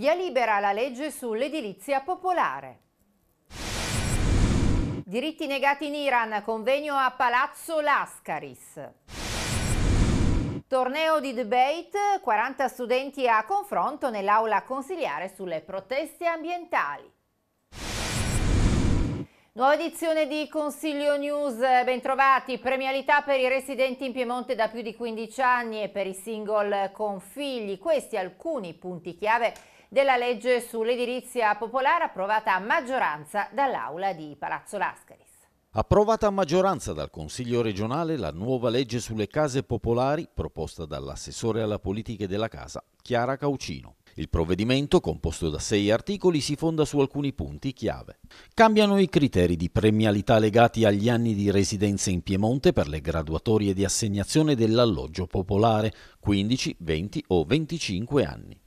Via libera la legge sull'edilizia popolare. Diritti negati in Iran, convegno a Palazzo Lascaris. Torneo di debate, 40 studenti a confronto nell'aula consiliare sulle proteste ambientali. Nuova edizione di Consiglio News, bentrovati, premialità per i residenti in Piemonte da più di 15 anni e per i single con figli, questi alcuni punti chiave della legge sull'edilizia popolare approvata a maggioranza dall'Aula di Palazzo Lascaris. Approvata a maggioranza dal Consiglio regionale la nuova legge sulle case popolari proposta dall'assessore alla politica della casa Chiara Caucino. Il provvedimento, composto da sei articoli, si fonda su alcuni punti chiave. Cambiano i criteri di premialità legati agli anni di residenza in Piemonte per le graduatorie di assegnazione dell'alloggio popolare 15, 20 o 25 anni.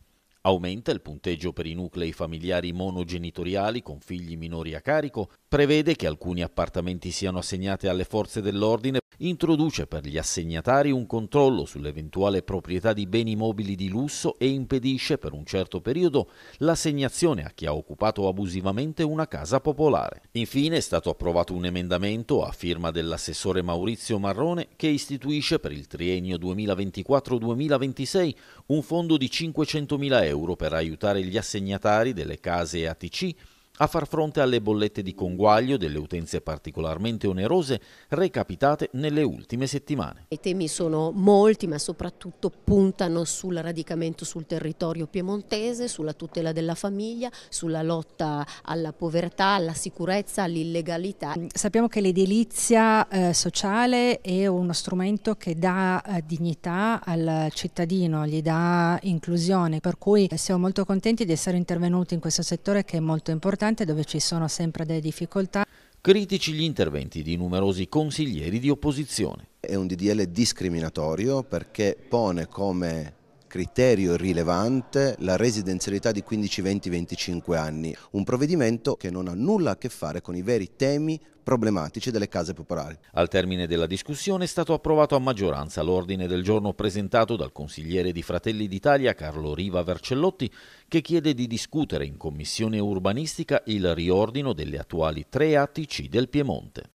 Aumenta il punteggio per i nuclei familiari monogenitoriali con figli minori a carico, prevede che alcuni appartamenti siano assegnati alle forze dell'ordine Introduce per gli assegnatari un controllo sull'eventuale proprietà di beni mobili di lusso e impedisce per un certo periodo l'assegnazione a chi ha occupato abusivamente una casa popolare. Infine è stato approvato un emendamento a firma dell'assessore Maurizio Marrone che istituisce per il triennio 2024-2026 un fondo di 500.000 euro per aiutare gli assegnatari delle case ATC a far fronte alle bollette di conguaglio delle utenze particolarmente onerose recapitate nelle ultime settimane. I temi sono molti ma soprattutto puntano sul radicamento sul territorio piemontese, sulla tutela della famiglia, sulla lotta alla povertà, alla sicurezza, all'illegalità. Sappiamo che l'edilizia eh, sociale è uno strumento che dà eh, dignità al cittadino, gli dà inclusione, per cui siamo molto contenti di essere intervenuti in questo settore che è molto importante importante dove ci sono sempre delle difficoltà. Critici gli interventi di numerosi consiglieri di opposizione. È un DDL discriminatorio perché pone come criterio rilevante la residenzialità di 15, 20, 25 anni, un provvedimento che non ha nulla a che fare con i veri temi problematici delle case popolari. Al termine della discussione è stato approvato a maggioranza l'ordine del giorno presentato dal consigliere di Fratelli d'Italia Carlo Riva Vercellotti che chiede di discutere in commissione urbanistica il riordino delle attuali tre ATC del Piemonte.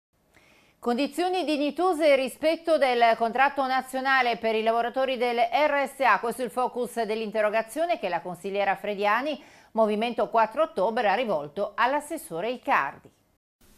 Condizioni dignitose rispetto del contratto nazionale per i lavoratori del RSA, questo è il focus dell'interrogazione che la consigliera Frediani, Movimento 4 Ottobre, ha rivolto all'assessore Icardi.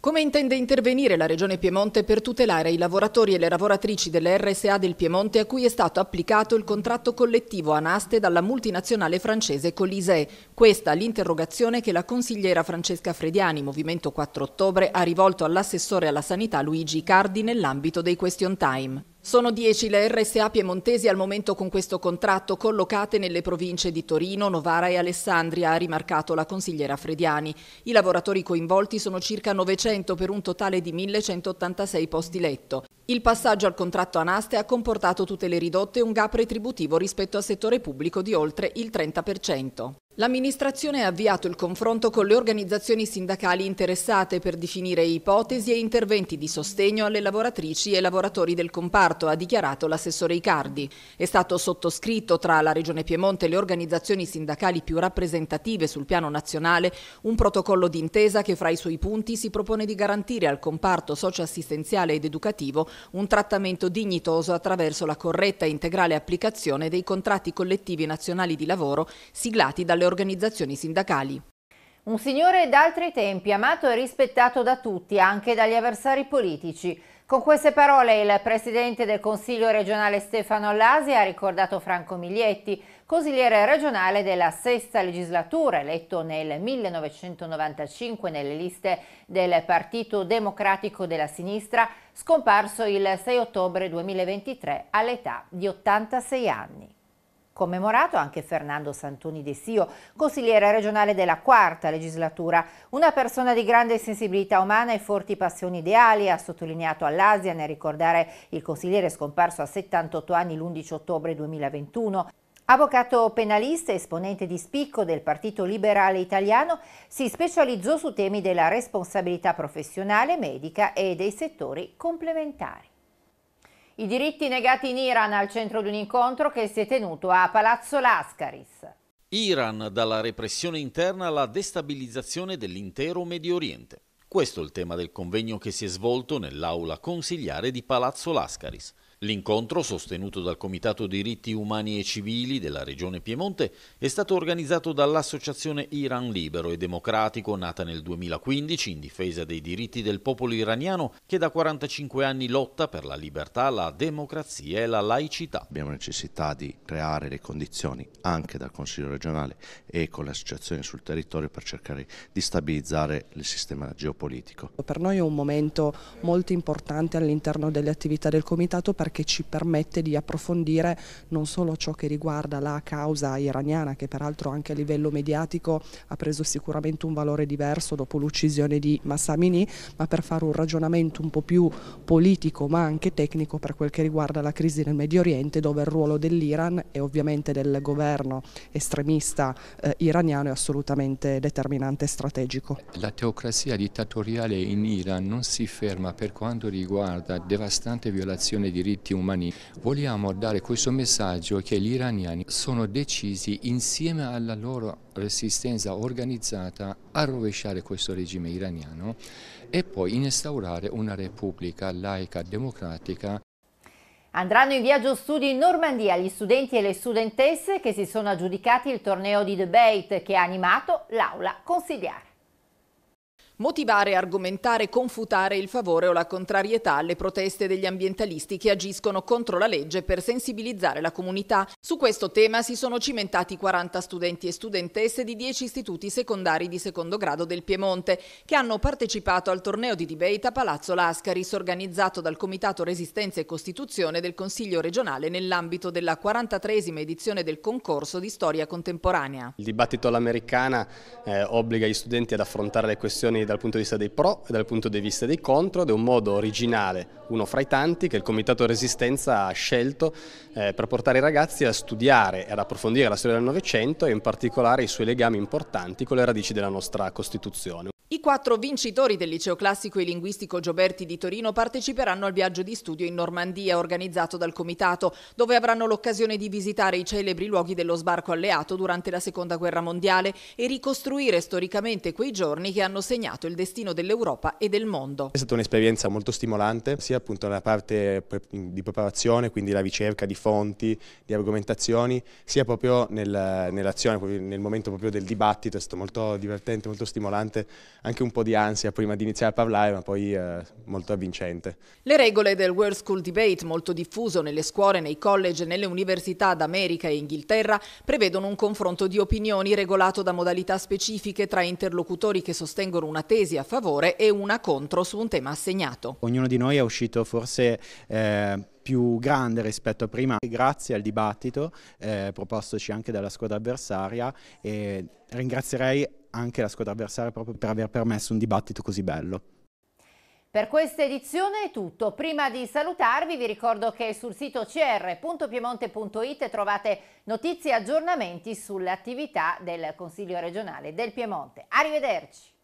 Come intende intervenire la Regione Piemonte per tutelare i lavoratori e le lavoratrici delle RSA del Piemonte a cui è stato applicato il contratto collettivo anaste dalla multinazionale francese Colisée? Questa l'interrogazione che la consigliera Francesca Frediani, Movimento 4 Ottobre, ha rivolto all'assessore alla sanità Luigi Cardi nell'ambito dei Question Time. Sono 10 le RSA piemontesi al momento con questo contratto collocate nelle province di Torino, Novara e Alessandria, ha rimarcato la consigliera Frediani. I lavoratori coinvolti sono circa 900 per un totale di 1186 posti letto. Il passaggio al contratto Anaste ha comportato tutte le ridotte e un gap retributivo rispetto al settore pubblico di oltre il 30%. L'amministrazione ha avviato il confronto con le organizzazioni sindacali interessate per definire ipotesi e interventi di sostegno alle lavoratrici e lavoratori del comparto, ha dichiarato l'assessore Icardi. È stato sottoscritto tra la Regione Piemonte e le organizzazioni sindacali più rappresentative sul piano nazionale un protocollo d'intesa che fra i suoi punti si propone di garantire al comparto socioassistenziale ed educativo un trattamento dignitoso attraverso la corretta e integrale applicazione dei contratti collettivi nazionali di lavoro siglati dalle organizzazioni sindacali. Un signore d'altri tempi, amato e rispettato da tutti, anche dagli avversari politici. Con queste parole il presidente del Consiglio regionale Stefano Lasi ha ricordato Franco Miglietti, consigliere regionale della sesta legislatura, eletto nel 1995 nelle liste del Partito Democratico della Sinistra, scomparso il 6 ottobre 2023 all'età di 86 anni. Commemorato anche Fernando Santoni De Sio, consigliere regionale della quarta legislatura. Una persona di grande sensibilità umana e forti passioni ideali, ha sottolineato all'Asia nel ricordare il consigliere scomparso a 78 anni l'11 ottobre 2021. Avvocato penalista, esponente di spicco del Partito Liberale Italiano, si specializzò su temi della responsabilità professionale, medica e dei settori complementari. I diritti negati in Iran al centro di un incontro che si è tenuto a Palazzo Lascaris. Iran dalla repressione interna alla destabilizzazione dell'intero Medio Oriente. Questo è il tema del convegno che si è svolto nell'aula consigliare di Palazzo Lascaris. L'incontro, sostenuto dal Comitato Diritti Umani e Civili della Regione Piemonte, è stato organizzato dall'Associazione Iran Libero e Democratico, nata nel 2015 in difesa dei diritti del popolo iraniano, che da 45 anni lotta per la libertà, la democrazia e la laicità. Abbiamo necessità di creare le condizioni anche dal Consiglio regionale e con le associazioni sul territorio per cercare di stabilizzare il sistema geopolitico. Per noi è un momento molto importante all'interno delle attività del Comitato perché perché ci permette di approfondire non solo ciò che riguarda la causa iraniana, che peraltro anche a livello mediatico ha preso sicuramente un valore diverso dopo l'uccisione di Massamini, ma per fare un ragionamento un po' più politico ma anche tecnico per quel che riguarda la crisi nel Medio Oriente, dove il ruolo dell'Iran e ovviamente del governo estremista eh, iraniano è assolutamente determinante e strategico. La teocrazia dittatoriale in Iran non si ferma per quanto riguarda devastante violazione di diritti diritti umani. Vogliamo dare questo messaggio che gli iraniani sono decisi insieme alla loro resistenza organizzata a rovesciare questo regime iraniano e poi instaurare una repubblica laica democratica Andranno in viaggio studi in Normandia gli studenti e le studentesse che si sono aggiudicati il torneo di debate che ha animato l'aula consigliare. Motivare, argomentare, confutare il favore o la contrarietà alle proteste degli ambientalisti che agiscono contro la legge per sensibilizzare la comunità. Su questo tema si sono cimentati 40 studenti e studentesse di 10 istituti secondari di secondo grado del Piemonte che hanno partecipato al torneo di debate a Palazzo Lascaris organizzato dal Comitato Resistenza e Costituzione del Consiglio regionale nell'ambito della 43esima edizione del concorso di storia contemporanea. Il dibattito all'americana eh, obbliga gli studenti ad affrontare le questioni dal punto di vista dei pro e dal punto di vista dei contro ed è un modo originale, uno fra i tanti, che il Comitato Resistenza ha scelto eh, per portare i ragazzi a studiare e ad approfondire la storia del Novecento e in particolare i suoi legami importanti con le radici della nostra Costituzione. I quattro vincitori del liceo classico e linguistico Gioberti di Torino parteciperanno al viaggio di studio in Normandia organizzato dal Comitato, dove avranno l'occasione di visitare i celebri luoghi dello sbarco alleato durante la Seconda Guerra Mondiale e ricostruire storicamente quei giorni che hanno segnato il destino dell'Europa e del mondo. È stata un'esperienza molto stimolante, sia appunto nella parte di preparazione, quindi la ricerca di fonti, di argomentazioni, sia proprio nel, nell'azione, nel momento proprio del dibattito, è stato molto divertente, molto stimolante anche un po' di ansia prima di iniziare a parlare, ma poi eh, molto avvincente. Le regole del World School Debate, molto diffuso nelle scuole, nei college e nelle università d'America e Inghilterra, prevedono un confronto di opinioni regolato da modalità specifiche tra interlocutori che sostengono una tesi a favore e una contro su un tema assegnato. Ognuno di noi è uscito forse... Eh più grande rispetto a prima, grazie al dibattito eh, propostoci anche dalla squadra avversaria e ringrazierei anche la squadra avversaria proprio per aver permesso un dibattito così bello. Per questa edizione è tutto. Prima di salutarvi vi ricordo che sul sito cr.piemonte.it trovate notizie e aggiornamenti sulle attività del Consiglio regionale del Piemonte. Arrivederci!